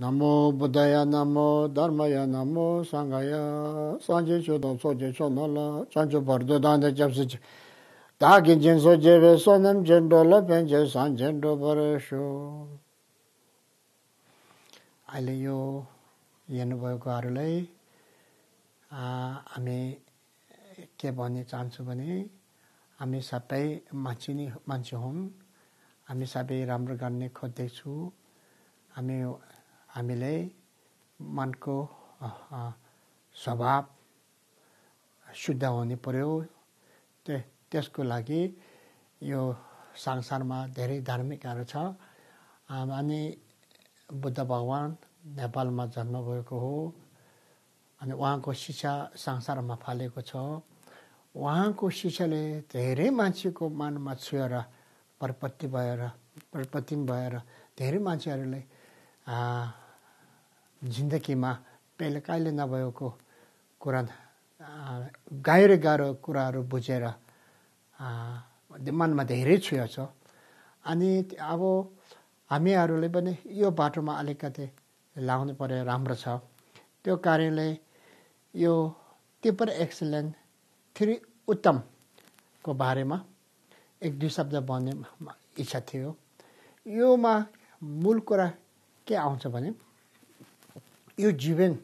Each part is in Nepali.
Namo Buddhaya, Namo Dharmaya, Namo Sanghaya, Sanje Shodo, Soje Shonola, Chancho Bardo, Dante Chapsuchi. Dagin Jin Soje Ve, Sonam Jindo, Lepen Je, San Jindo Parasho. Aile yo, Yenu Boyo Kwaru Lai, Ami Keboni Chancho Bani, Ami Sapei Machi Manchi Hon, Ami Sapei Ramra Garni हामीले मनको स्वभाव शुद्ध हुने पर्यो त्यो त्यसको लागि यो संसारमा धेरै धार्मिकहरू छ अनि बुद्ध भगवान् नेपालमा जन्म भएको हो अनि उहाँको शिक्षा संसारमा फालेको छ उहाँको शिक्षाले धेरै मान्छेको मनमा छुएर प्रपत्ति भएर प्रपत्ति भएर धेरै मान्छेहरूले जिन्दगीमा पहिले कहिले नभएको कुरा गाह्रो गाह्रो कुराहरू बुझेर मनमा धेरै छ अनि अब हामीहरूले पनि यो बाटोमा अलिकति लाउनु पर्यो राम्रो छ त्यो कारणले यो टिपर एक्सलेन्ट थ्री उत्तमको बारेमा एक दुई शब्द भन्ने इच्छा थियो योमा मूल कुरा के आउँछ भने यो जीवन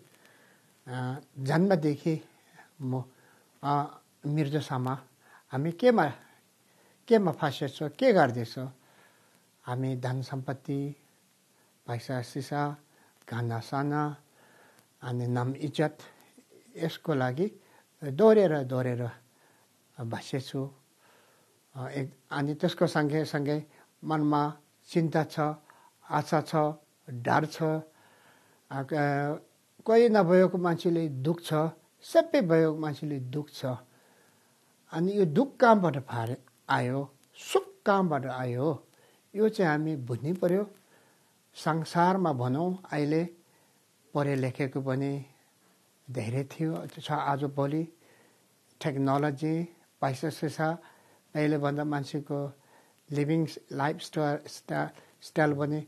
जन्मदेखि म मिर्जोसामा हामी केमा केमा फाँसेछौँ के गर्दैछौँ हामी धन सम्पत्ति पैसा सिसा साना अनि नाम इज्जत यसको लागि दोहोरेर दोहोरेर बसेछु एक अनि त्यसको सँगै सँगै मनमा चिन्ता छ आशा छ डर छ कोही नभएको मान्छेले दुख छ सबै भएको मान्छेले छ अनि यो दुःख कहाँबाट फारे आयो सुख कहाँबाट आयो यो चाहिँ हामी बुझ्नै पर्यो संसारमा भनौँ अहिले पढे लेखेको पनि धेरै थियो छ आजभोलि टेक्नोलोजी पैसा छ पहिलेभन्दा मान्छेको लिभिङ लाइफ स्टाइल स्टाइल पनि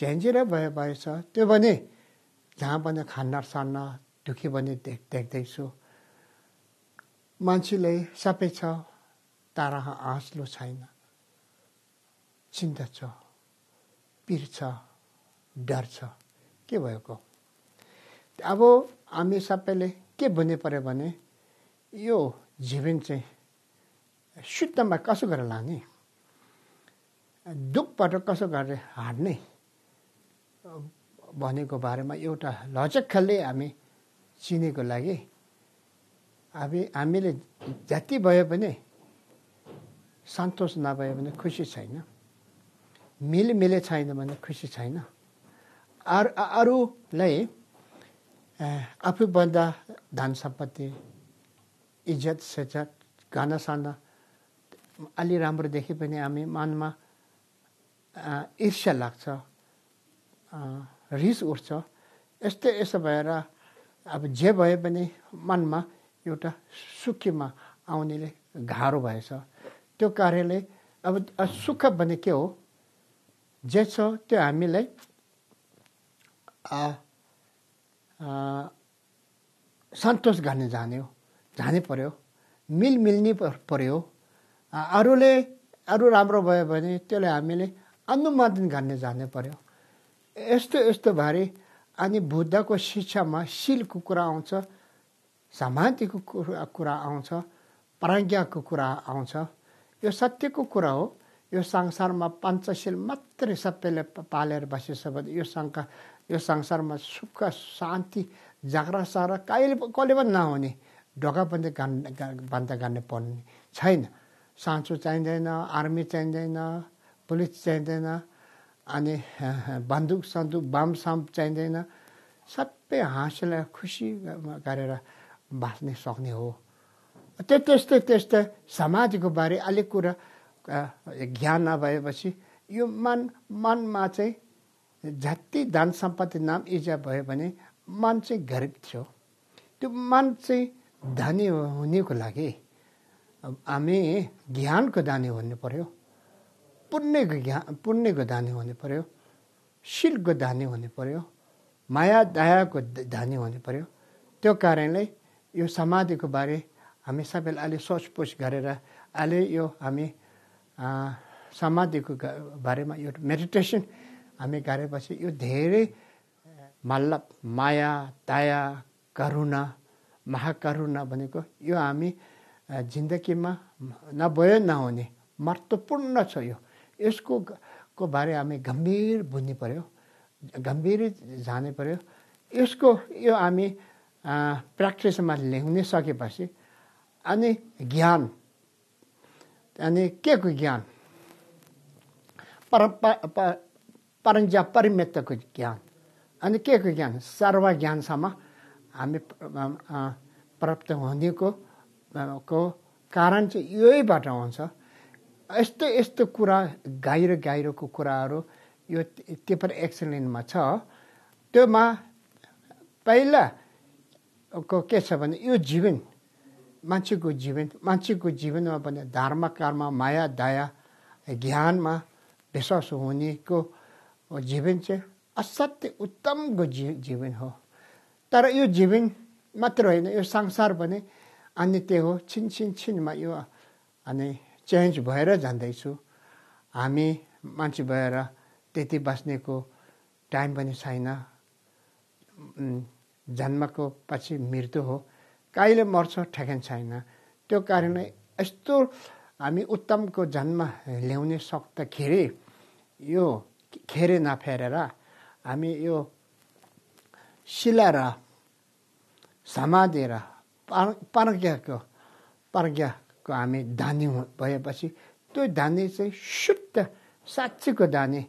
भए भयो भएछ त्यो भने जहाँ पनि खाना सान्न दुःखी पनि देख देख्दैछु मान्छेले सबै छ तर आँस्लो छैन चिन्ता छ पिर छ डर छ के भएको अब हामी सबैले के भन्नु पऱ्यो भने यो जीवन चाहिँ शुद्धमा कसो गरेर लाने दुःखबाट कसो गरेर हार्ने भनेको बारेमा एउटा लचक्खलले हामी चिनेको लागि हामी हामीले जति भयो भने सन्तोष नभए भने खुसी छैन मिलमिले छैन भने खुसी छैन अरू अरूलाई आफूभन्दा धन सम्पत्ति इज्जत सेजत साना अलि राम्रो देखे पनि हामी मनमा ईर्ष्या लाग्छ रिस उठ्छ यस्तै यसो भएर अब जे भए पनि मनमा एउटा सुखीमा आउनेले गाह्रो भएछ त्यो कार्यले अब सुख भने के हो जे छ त्यो हामीलाई सन्तोष गर्ने जाने हो जानै पर्यो मिलमिल्ने पर्यो अरूले अरू राम्रो भयो भने त्यसलाई हामीले अनुमोदन गर्ने जानै पर्यो यस्तो यस्तो भारे अनि बुद्धको शिक्षामा शिलको कुरा आउँछ समाधिको कुरा कुरा आउँछ प्राज्ञाको कुरा आउँछ यो सत्यको कुरा हो यो संसारमा पञ्चशील मात्रै सबैले पालेर बसेछ भने यो शङ्का यो संसारमा सुख शान्ति जाग्रा साग्रा कहिले कहिले पनि नहुने ढोका बन्द गान् बन्द गर्ने पर्ने छैन साँचो चाहिँदैन आर्मी चाहिँदैन पुलिस चाहिँदैन अनि बन्दुक सन्दुक बाम साम चाहिँदैन सबै हाँसेर खुसी गरेर बाँच्न सक्ने हो त्यो त्यस्तै त्यस्तै समाजको बारे अलिक कुरा ज्ञान नभएपछि यो मन मनमा चाहिँ जति धन सम्पत्ति नाम इजा भयो भने मन चाहिँ गरिब थियो त्यो मन चाहिँ धनी हुनेको लागि हामी ज्ञानको दानी हुनु पर्यो पुण्यको ज्ञान पुण्यको धानी हुने पऱ्यो शिल्पको धानी हुने पऱ्यो माया दायाको धानी हुने पऱ्यो त्यो कारणले यो समाधिको बारे हामी सबैले अहिले सोचपुछ गरेर अहिले यो हामी समाधिको बारेमा यो मेडिटेसन हामी गरेपछि यो धेरै मल्लभ माया दाया करुणा महाकरुणा भनेको यो हामी जिन्दगीमा नभए नहुने महत्त्वपूर्ण छ यो यसको को बारे हामी गम्भीर बुझ्नु पऱ्यो गम्भीर जानु पऱ्यो यसको यो हामी प्र्याक्टिसमा ल्याउनै सकेपछि अनि ज्ञान अनि के को ज्ञान पर परञ्जा परिमितको ज्ञान अनि के को ज्ञान सर्वज्ञानसम्म हामी प्राप्त हुनेको को कारण चाहिँ यहीबाट हुन्छ यस्तै यस्तो कुरा गाहिरो गाहिरोको कुराहरू यो त्यो पनि एक्सलेन्टमा छ त्योमा पहिलाको के छ भने यो जीवन मान्छेको जीवन मान्छेको जीवनमा भने धर्म कर्म माया दया ज्ञानमा विश्वास हुनेको जीवन चाहिँ असत्य उत्तमको जी जीवन हो तर यो जीवन मात्र होइन यो संसार भने अनि त्यो हो छिन छिनमा यो अनि चेन्ज भएर जाँदैछु हामी मान्छे भएर त्यति बाँच्नेको टाइम पनि छैन जन्मको पछि मृत्यु हो कहिले मर्छ ठ्याकेन छैन त्यो कारण यस्तो हामी उत्तमको जन्म ल्याउने सक्दाखेरि यो खेरे नफेरेर हामी यो शिला र समाधि र प्रज्ञाको प्रज्ञा को हामी धानी भएपछि त्यो धानी चाहिँ शुद्ध साँच्चीको धानी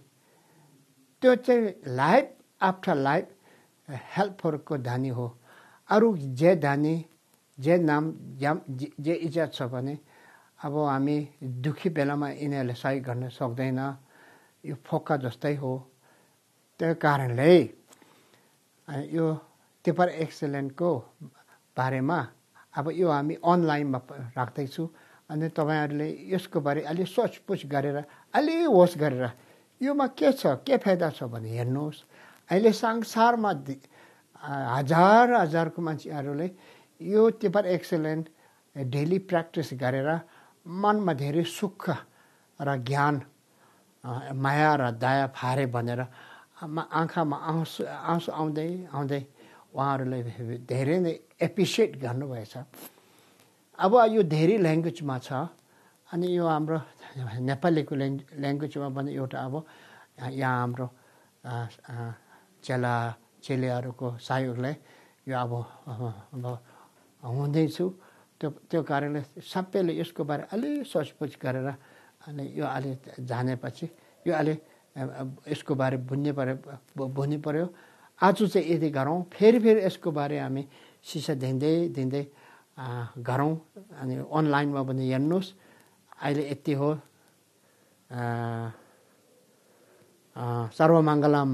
त्यो चाहिँ लाइफ आफ्टर लाइफ हेल्पहरूको धानी हो अरू जे धानी जे नाम जाम जे इज्जत छ भने अब हामी दुःखी बेलामा यिनीहरूले सहयोग गर्न सक्दैन यो फोका जस्तै हो त्यो कारणले यो पेपर एक्सिलेन्टको बारेमा अब यो हामी अनलाइनमा राख्दैछु अनि तपाईँहरूले यसको बारे अलि सोचपुछ गरेर अलि होस गरेर योमा के छ के फाइदा छ भने हेर्नुहोस् अहिले संसारमा हजार हजारको मान्छेहरूले यो टिपर एक्सलेन्ट डेली प्र्याक्टिस गरेर मनमा धेरै सुख र ज्ञान माया र दया फारे भनेर आँखामा आँसु आँसु आउँदै आउँदै उहाँहरूलाई धेरै नै एप्रिसिएट गर्नुभएछ अब यो धेरै ल्याङ्ग्वेजमा छ अनि यो हाम्रो नेपालीको ल्याङ्ग ल्याङ्ग्वेजमा पनि एउटा अब यहाँ हाम्रो चेला चेलीहरूको सहयोगलाई यो अब हुँदैछु त्यो त्यो कारणले सबैले यसको बारे अलि सोचपुछ गरेर अनि यो अलि जानेपछि यो अलि यसको बारे बुझ्ने पऱ्यो बुझ्नु पऱ्यो आज चाहिँ यदि गरौँ फेरि फेरि यसको बारे हामी सिसा दिँदै दिँदै गरौँ अनि अनलाइनमा पनि हेर्नुहोस् अहिले यति हो सर्वमङ्गलम